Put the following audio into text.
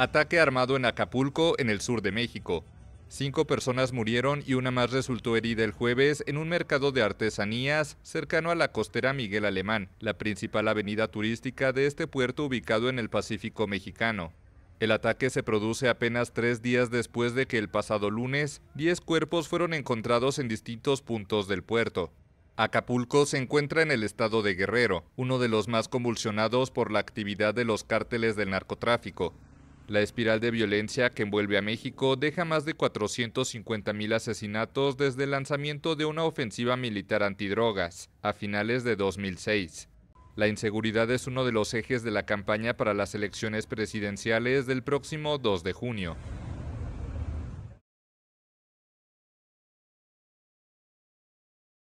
Ataque armado en Acapulco, en el sur de México. Cinco personas murieron y una más resultó herida el jueves en un mercado de artesanías cercano a la costera Miguel Alemán, la principal avenida turística de este puerto ubicado en el Pacífico mexicano. El ataque se produce apenas tres días después de que el pasado lunes, diez cuerpos fueron encontrados en distintos puntos del puerto. Acapulco se encuentra en el estado de Guerrero, uno de los más convulsionados por la actividad de los cárteles del narcotráfico. La espiral de violencia que envuelve a México deja más de 450.000 asesinatos desde el lanzamiento de una ofensiva militar antidrogas a finales de 2006. La inseguridad es uno de los ejes de la campaña para las elecciones presidenciales del próximo 2 de junio.